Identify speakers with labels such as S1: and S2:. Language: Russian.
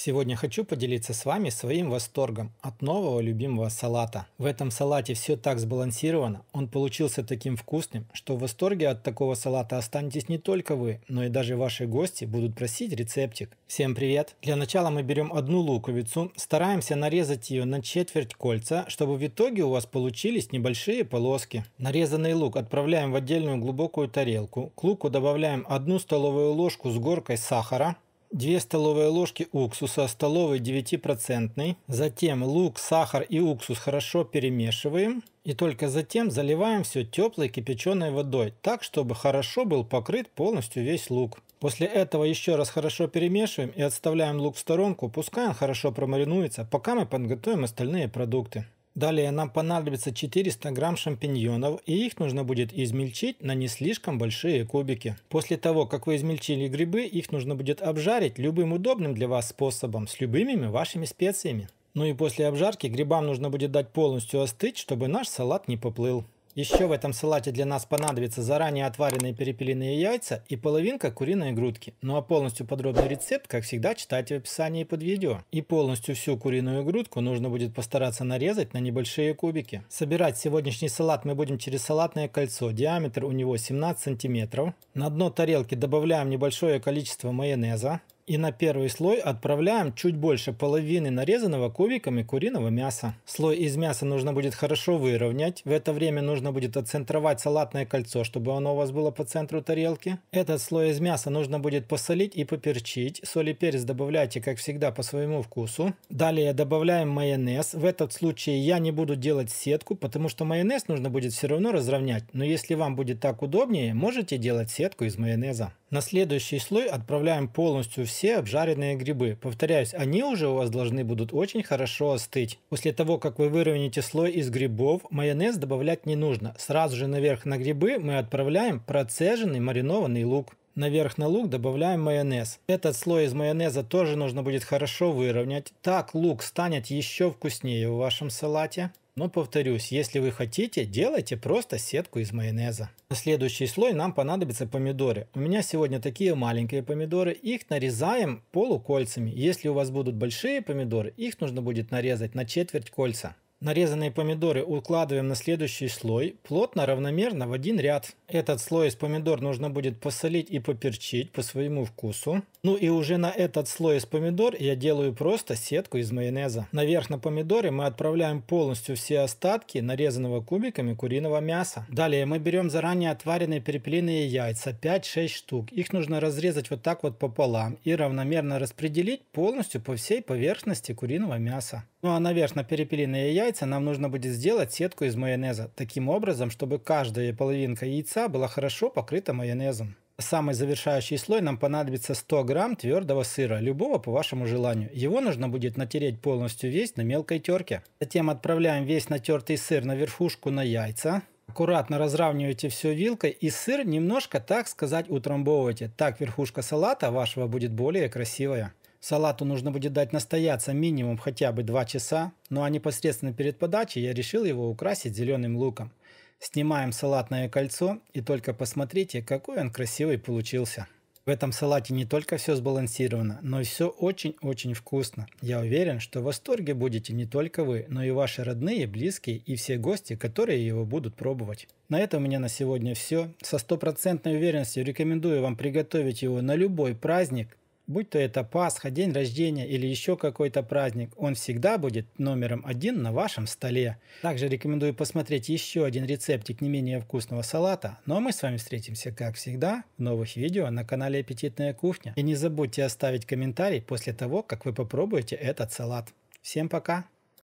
S1: Сегодня хочу поделиться с вами своим восторгом от нового любимого салата. В этом салате все так сбалансировано, он получился таким вкусным, что в восторге от такого салата останетесь не только вы, но и даже ваши гости будут просить рецептик. Всем привет! Для начала мы берем одну луковицу, стараемся нарезать ее на четверть кольца, чтобы в итоге у вас получились небольшие полоски. Нарезанный лук отправляем в отдельную глубокую тарелку, к луку добавляем одну столовую ложку с горкой сахара, 2 столовые ложки уксуса, столовый 9%. Затем лук, сахар и уксус хорошо перемешиваем. И только затем заливаем все теплой кипяченой водой, так чтобы хорошо был покрыт полностью весь лук. После этого еще раз хорошо перемешиваем и отставляем лук в сторонку, пускай он хорошо промаринуется, пока мы подготовим остальные продукты. Далее нам понадобится 400 грамм шампиньонов, и их нужно будет измельчить на не слишком большие кубики. После того, как вы измельчили грибы, их нужно будет обжарить любым удобным для вас способом, с любыми вашими специями. Ну и после обжарки грибам нужно будет дать полностью остыть, чтобы наш салат не поплыл. Еще в этом салате для нас понадобятся заранее отваренные перепелиные яйца и половинка куриной грудки. Ну а полностью подробный рецепт, как всегда, читайте в описании под видео. И полностью всю куриную грудку нужно будет постараться нарезать на небольшие кубики. Собирать сегодняшний салат мы будем через салатное кольцо. Диаметр у него 17 сантиметров. На дно тарелки добавляем небольшое количество майонеза и на первый слой отправляем чуть больше половины нарезанного кубиками куриного мяса. Слой из мяса нужно будет хорошо выровнять. В это время нужно будет отцентровать салатное кольцо, чтобы оно у вас было по центру тарелки. Этот слой из мяса нужно будет посолить и поперчить. Соль и перец добавляйте, как всегда, по своему вкусу. Далее добавляем майонез. В этот случай я не буду делать сетку, потому что майонез нужно будет все равно разровнять. Но если вам будет так удобнее, можете делать сетку из майонеза. На следующий слой отправляем полностью все обжаренные грибы. Повторяюсь, они уже у вас должны будут очень хорошо остыть. После того, как вы выровняете слой из грибов, майонез добавлять не нужно. Сразу же наверх на грибы мы отправляем процеженный маринованный лук. Наверх на лук добавляем майонез. Этот слой из майонеза тоже нужно будет хорошо выровнять. Так лук станет еще вкуснее в вашем салате. Но повторюсь, если вы хотите, делайте просто сетку из майонеза. На следующий слой нам понадобятся помидоры. У меня сегодня такие маленькие помидоры. Их нарезаем полукольцами. Если у вас будут большие помидоры, их нужно будет нарезать на четверть кольца. Нарезанные помидоры укладываем на следующий слой, плотно, равномерно, в один ряд. Этот слой из помидор нужно будет посолить и поперчить по своему вкусу. Ну и уже на этот слой из помидор я делаю просто сетку из майонеза. Наверх на помидоре мы отправляем полностью все остатки нарезанного кубиками куриного мяса. Далее мы берем заранее отваренные перепелиные яйца, 5-6 штук. Их нужно разрезать вот так вот пополам и равномерно распределить полностью по всей поверхности куриного мяса. Ну а наверх на перепелиные яйца нам нужно будет сделать сетку из майонеза, таким образом, чтобы каждая половинка яйца была хорошо покрыта майонезом. Самый завершающий слой нам понадобится 100 грамм твердого сыра, любого по вашему желанию. Его нужно будет натереть полностью весь на мелкой терке. Затем отправляем весь натертый сыр на верхушку на яйца. Аккуратно разравниваете все вилкой и сыр немножко, так сказать, утрамбовывайте. Так верхушка салата вашего будет более красивая. Салату нужно будет дать настояться минимум хотя бы 2 часа, ну а непосредственно перед подачей я решил его украсить зеленым луком. Снимаем салатное кольцо и только посмотрите, какой он красивый получился. В этом салате не только все сбалансировано, но и все очень-очень вкусно. Я уверен, что в восторге будете не только вы, но и ваши родные, близкие и все гости, которые его будут пробовать. На этом у меня на сегодня все. Со стопроцентной уверенностью рекомендую вам приготовить его на любой праздник, будь то это Пасха, день рождения или еще какой-то праздник, он всегда будет номером один на вашем столе. Также рекомендую посмотреть еще один рецептик не менее вкусного салата. Ну а мы с вами встретимся, как всегда, в новых видео на канале Аппетитная кухня. И не забудьте оставить комментарий после того, как вы попробуете этот салат. Всем пока!